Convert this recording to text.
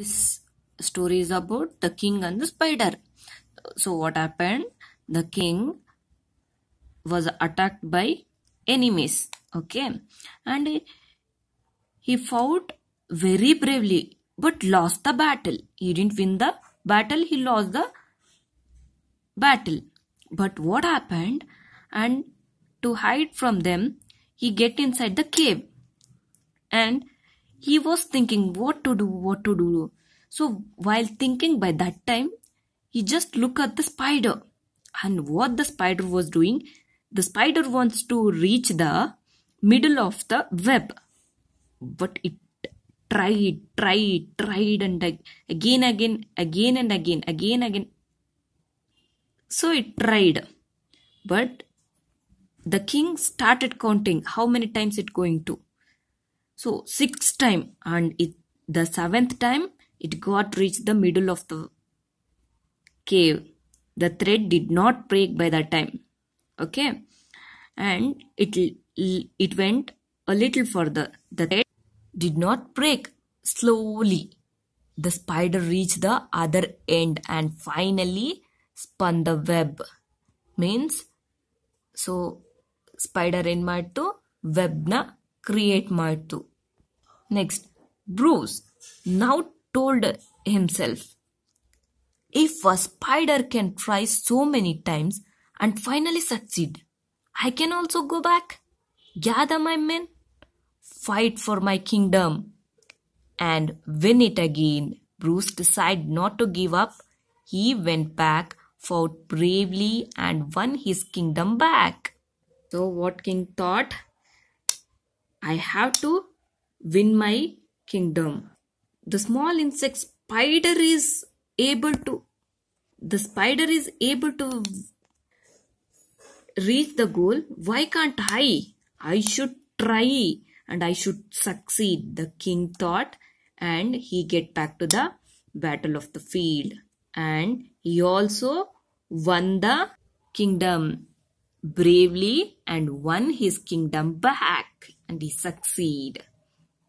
This story is about the king and the spider. So what happened? The king was attacked by enemies. Okay. And he fought very bravely but lost the battle. He didn't win the battle. He lost the battle. But what happened? And to hide from them, he get inside the cave. And he was thinking what to do, what to do. So while thinking by that time, he just looked at the spider. And what the spider was doing, the spider wants to reach the middle of the web. But it tried, tried, tried and again, again, again and again, again, again. So it tried. But the king started counting how many times it going to so sixth time and it the seventh time it got reached the middle of the cave. The thread did not break by that time. Okay. And it it went a little further. The thread did not break. Slowly the spider reached the other end and finally spun the web. Means so so spider to webna create my to. Next, Bruce now told himself, If a spider can try so many times and finally succeed, I can also go back, gather my men, fight for my kingdom, and win it again. Bruce decided not to give up. He went back, fought bravely, and won his kingdom back. So, what king thought? I have to win my kingdom. The small insect spider is able to the spider is able to reach the goal. Why can't I? I should try and I should succeed, the king thought, and he get back to the battle of the field. And he also won the kingdom bravely and won his kingdom back and he succeed.